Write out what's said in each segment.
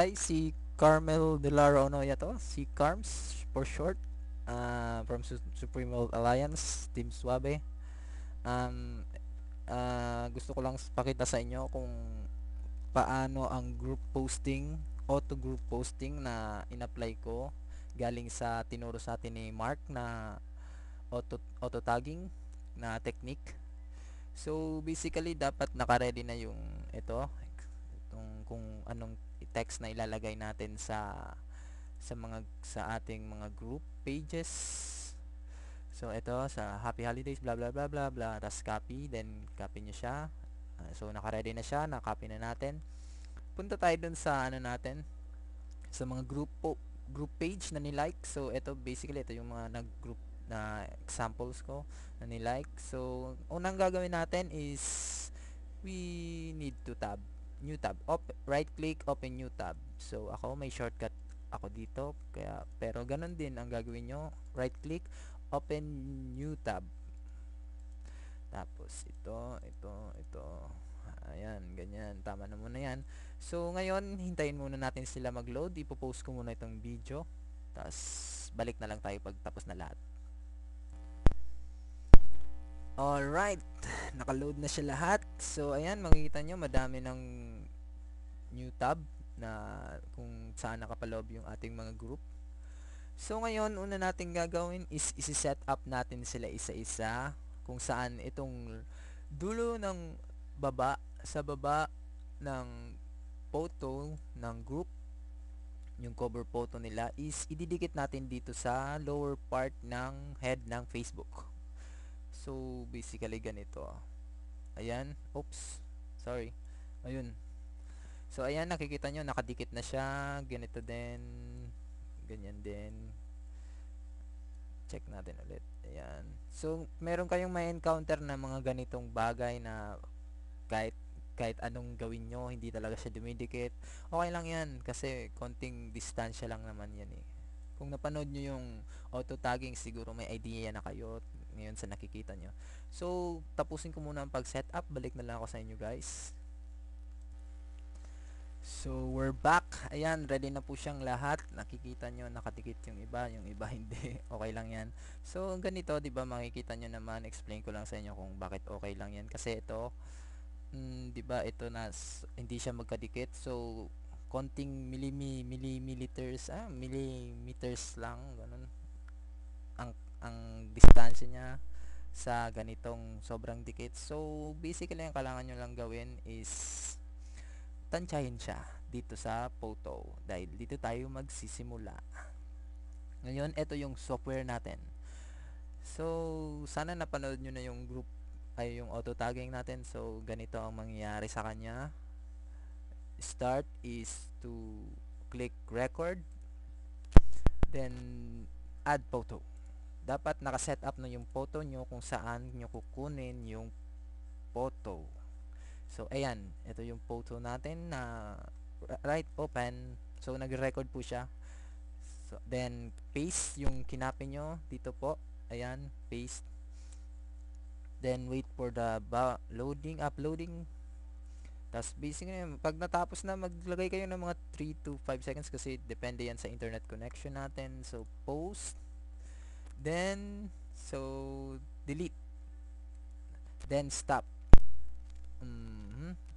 guy, si Carmel De La Ronoya to, si Carms for short, uh, from Su Supreme World Alliance, Team Suave. Um, uh, gusto ko lang pakita sa inyo kung paano ang group posting, auto group posting na inapply ko galing sa tinuro sa atin ni Mark na auto auto tagging na technique. So basically dapat naka-ready na yung ito itong kung anong text na ilalagay natin sa sa mga sa ating mga group pages. So ito sa happy holidays blah blah blah blah blah tas copy then copy niyo siya. Ah, so naka-ready na siya, na-copy na natin. Punta tayo dun sa ano natin sa mga group po, group page na ni-like. So ito basically ito yung mga nag-group na examples ko na ni-like. So unang gagawin natin is we need to tab new tab. Op right click, open new tab. So, ako may shortcut ako dito. Kaya, pero ganun din ang gagawin nyo. Right click, open new tab. Tapos, ito, ito, ito. Ayan, ganyan. Tama na muna yan. So, ngayon, hintayin muna natin sila mag-load. Ipo-post ko muna itong video. Tapos, balik na lang tayo pag tapos na lahat. Alright, naka-load na siya lahat. So, ayan, makikita nyo, madami ng new tab na kung saan nakapalob yung ating mga group. So ngayon, una nating gagawin is isi-set up natin sila isa-isa kung saan itong dulo ng baba sa baba ng photo ng group yung cover photo nila is ididikit natin dito sa lower part ng head ng Facebook. So basically ganito. Ayan, oops. Sorry. Ayun, So, ayan, nakikita nyo, nakadikit na siya. Ganito din. Ganyan din. Check natin ulit. Ayan. So, meron kayong may encounter na mga ganitong bagay na kahit kahit anong gawin nyo, hindi talaga siya dumidikit. Okay lang yan, kasi konting distansya lang naman yan eh. Kung napanood nyo yung auto-tagging, siguro may idea na kayo ngayon sa nakikita nyo. So, tapusin ko muna ang pag-setup. Balik na lang ako sa inyo guys. So, we're back. Ayan, ready na po siyang lahat. Nakikita nyo, nakadikit yung iba. Yung iba hindi. okay lang yan. So, ganito, di ba makikita nyo naman. Explain ko lang sa inyo kung bakit okay lang yan. Kasi ito, mm, di ba, ito na, hindi siya magkadikit. So, konting milimi, millimeters, ah, millimeters lang. Ganun. Ang, ang distansya niya sa ganitong sobrang dikit. So, basically, ang kailangan nyo lang gawin is tansyahin siya dito sa photo dahil dito tayo magsisimula ngayon ito yung software natin so sana napanood nyo na yung group ay yung auto tagging natin so ganito ang mangyayari sa kanya start is to click record then add photo dapat nakaset up na yung photo nyo kung saan nyo kukunin yung photo So, ayan. Ito yung photo natin na right open. So, nag-record po siya. So, then, paste yung kinapin nyo dito po. Ayan, paste. Then, wait for the loading, uploading. Tapos, basically, pag natapos na, maglagay kayo ng mga 3 to 5 seconds kasi depende yan sa internet connection natin. So, post. Then, so, delete. Then, stop. Um,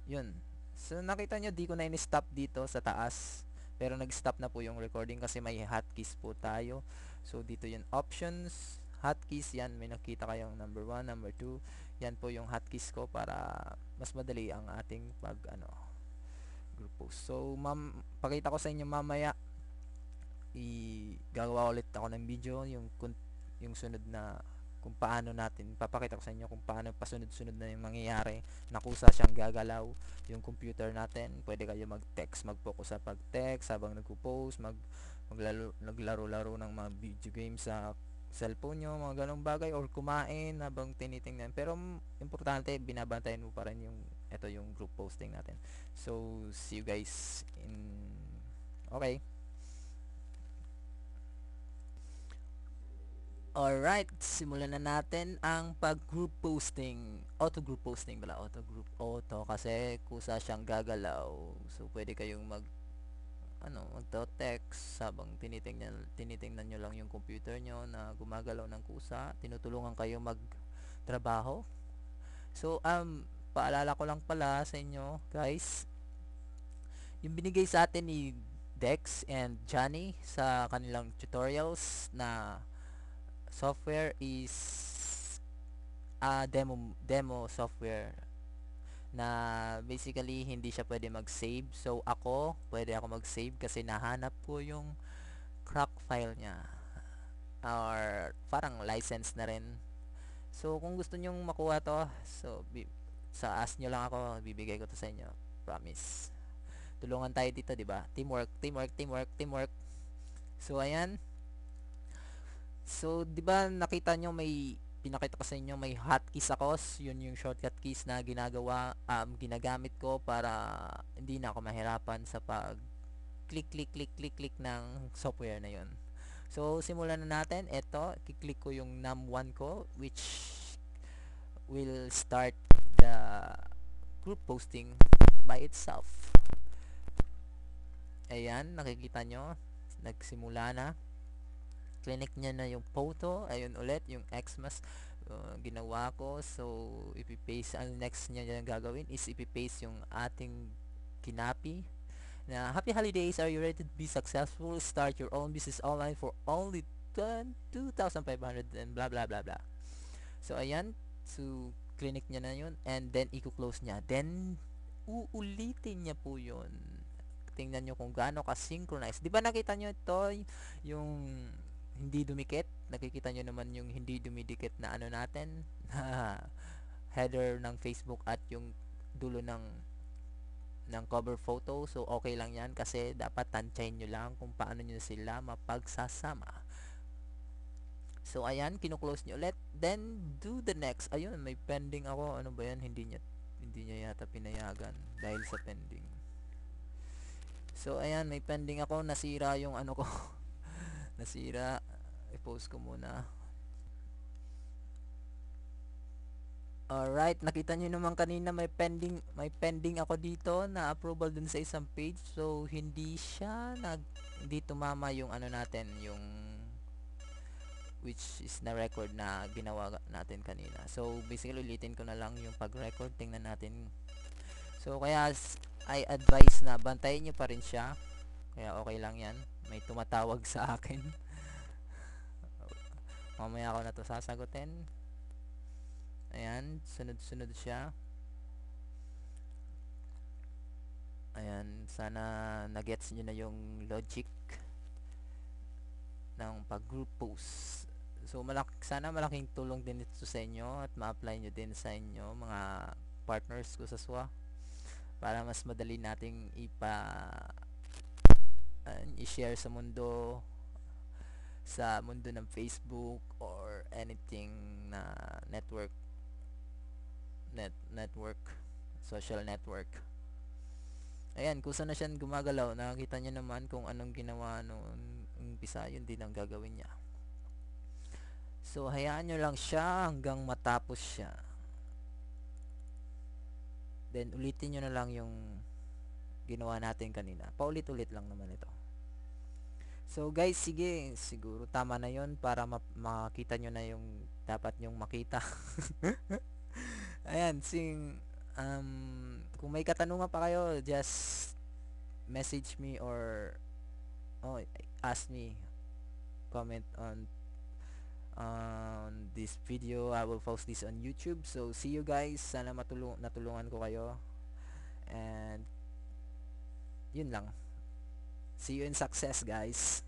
yun. So nakita nyo, di ko na in-stop dito sa taas. Pero nag-stop na po yung recording kasi may hotkeys po tayo. So dito yung options, hotkeys, yan. May nakita kayong number 1, number 2. Yan po yung hotkeys ko para mas madali ang ating pag ano, group post. So ma'am, pakita ko sa inyo mamaya i gagawa ulit ako ng video yung yung sunod na kung paano natin, papakita ko sa inyo kung paano pasunod-sunod na yung mangyayari, nakusa siyang gagalaw, yung computer natin, pwede kayo mag-text, mag-focus sa pag-text, habang nagpo-post, mag, maglaro, naglaro-laro ng mga video games sa cellphone nyo, mga ganong bagay, or kumain habang tinitingnan. Pero mm, importante, binabantayan mo pa rin yung, ito yung group posting natin. So, see you guys in, okay. Alright, simulan na natin ang pag-group posting. Auto-group posting pala, auto-group auto kasi kusa siyang gagalaw. So pwede kayong mag ano, magto-text habang tinitingnan tinitingnan niyo lang yung computer niyo na gumagalaw ng kusa, tinutulungan kayo magtrabaho. So um paalala ko lang pala sa inyo, guys. Yung binigay sa atin ni Dex and Johnny sa kanilang tutorials na software is a demo demo software na basically hindi siya pwede mag-save. So ako, pwede ako mag-save kasi nahanap ko yung crack file niya or parang license na rin. So kung gusto niyo makuha to, so sa ask niyo lang ako, bibigay ko to sa inyo. Promise. Tulungan tayo dito, 'di ba? Teamwork, teamwork, teamwork, teamwork. So ayan, So, di ba nakita nyo may pinakita ko sa inyo may hotkeys ako. Yun yung shortcut keys na ginagawa, um, ginagamit ko para hindi na ako mahirapan sa pag click, click, click, click, click ng software na yun. So, simulan na natin. Ito, kiklik ko yung num1 ko which will start the group posting by itself. Ayan, nakikita nyo. Nagsimula na clinic niya na yung photo ayun ulit yung Xmas uh, ginawa ko so ipipaste ang next niya na gagawin is ipipaste yung ating kinapi na happy holidays are you ready to be successful start your own business online for only 2,500 and blah blah blah blah so ayan to clinic niya na yun and then i-close niya then uulitin niya po yun tingnan nyo kung gaano ka-synchronize. Di ba nakita nyo ito, yung hindi dumikit. Nakikita nyo naman yung hindi dumidikit na ano natin, na header ng Facebook at yung dulo ng ng cover photo. So, okay lang yan kasi dapat tansyahin nyo lang kung paano nyo sila mapagsasama. So, ayan, kinuklose nyo ulit. Then, do the next. Ayun, may pending ako. Ano ba yan? Hindi niya, hindi niya yata pinayagan dahil sa pending. So, ayan, may pending ako. Nasira yung ano ko. nasira i-post ko muna. Alright, nakita nyo naman kanina may pending, may pending ako dito na approval dun sa isang page. So, hindi siya nag, hindi tumama yung ano natin, yung which is na record na ginawa natin kanina. So basically ulitin ko na lang yung pag-record tingnan natin. So kaya I advise na bantayan niyo pa rin siya. Kaya okay lang 'yan. May tumatawag sa akin mamaya ako na to sasagutin ayan sunod sunod siya ayan sana nagets niyo na yung logic ng pag group post so malak sana malaking tulong din ito sa inyo at ma-apply nyo din sa inyo mga partners ko sa SWA para mas madali nating ipa uh, i-share sa mundo sa mundo ng Facebook or anything na network net network social network ayan kung saan na siya gumagalaw nakakita niya naman kung anong ginawa noon umpisa yun din ang gagawin niya so hayaan nyo lang siya hanggang matapos siya then ulitin nyo na lang yung ginawa natin kanina paulit-ulit lang naman ito So guys, sige, siguro tama na 'yon para ma makita nyo na yung dapat nyong makita. Ayan, sing um kung may katanungan pa kayo, just message me or oh, ask me comment on on this video. I will post this on YouTube. So see you guys. Sana matulung natulungan ko kayo. And yun lang. See you in success guys.